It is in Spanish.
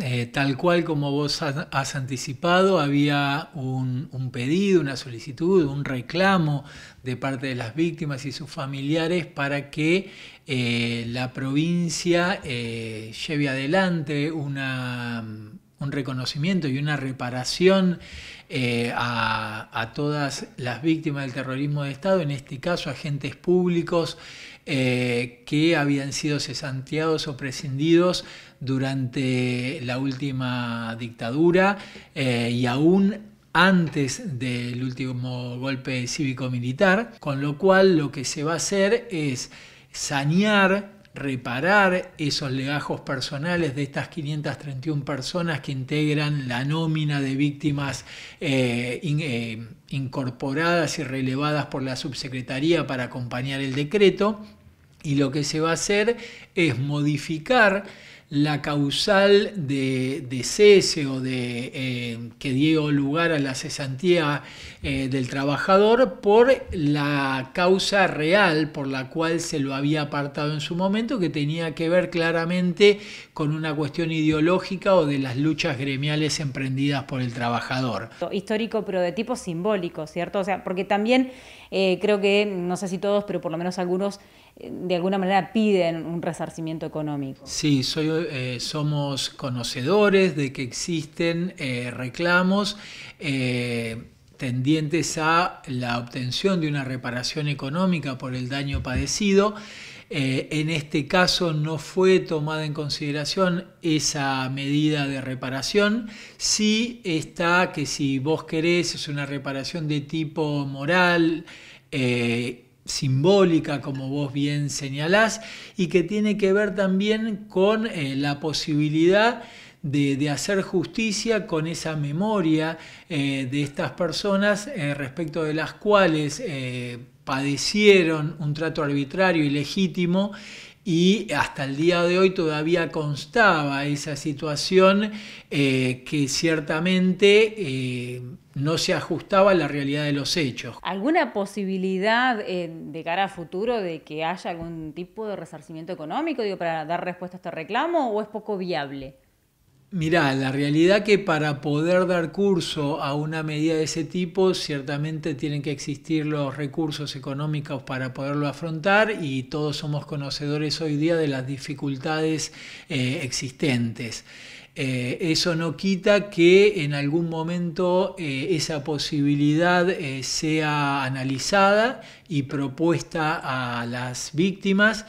Eh, tal cual como vos has anticipado, había un, pedido, una solicitud, un reclamo de parte de las víctimas y sus familiares para que eh, la provincia eh, lleve adelante una un reconocimiento y una reparación eh, a, todas las víctimas del terrorismo de Estado, en este caso agentes públicos eh, que habían sido cesanteados o prescindidos durante la última dictadura eh, y aún antes del último golpe cívico-militar, con lo cual lo que se va a hacer es sanear reparar esos legajos personales de estas 531 personas que integran la nómina de víctimas eh, eh, incorporadas y relevadas por la subsecretaría para acompañar el decreto. Y lo que se va a hacer es modificar la causal de, cese o de eh, que dio lugar a la cesantía eh, del trabajador por la causa real por la cual se lo había apartado en su momento, que tenía que ver claramente con una cuestión ideológica o de las luchas gremiales emprendidas por el trabajador. Histórico, pero de tipo simbólico, ¿cierto? O sea, porque también eh, creo que, no sé si todos, pero por lo menos algunos, de alguna manera piden un resarcimiento económico. Sí, soy eh, somos conocedores de que existen eh, reclamos eh, tendientes a la obtención de una reparación económica por el daño padecido. en este caso no fue tomada en consideración esa medida de reparación. Sí está que si vos querés es una reparación de tipo moral, simbólica, como vos bien señalás, y que tiene que ver también con eh, la posibilidad de, hacer justicia con esa memoria eh, de estas personas eh, respecto de las cuales padecieron un trato arbitrario y legítimo y hasta el día de hoy todavía constaba esa situación eh, que ciertamente eh, no se ajustaba a la realidad de los hechos. ¿Alguna posibilidad eh, de cara a futuro de que haya algún tipo de resarcimiento económico digo, para dar respuesta a este reclamo o es poco viable? Mirá, la realidad que para poder dar curso a una medida de ese tipo, ciertamente tienen que existir los recursos económicos para poderlo afrontar y todos somos conocedores hoy día de las dificultades eh, existentes. Eh, eso no quita que en algún momento eh, esa posibilidad sea analizada y propuesta a las víctimas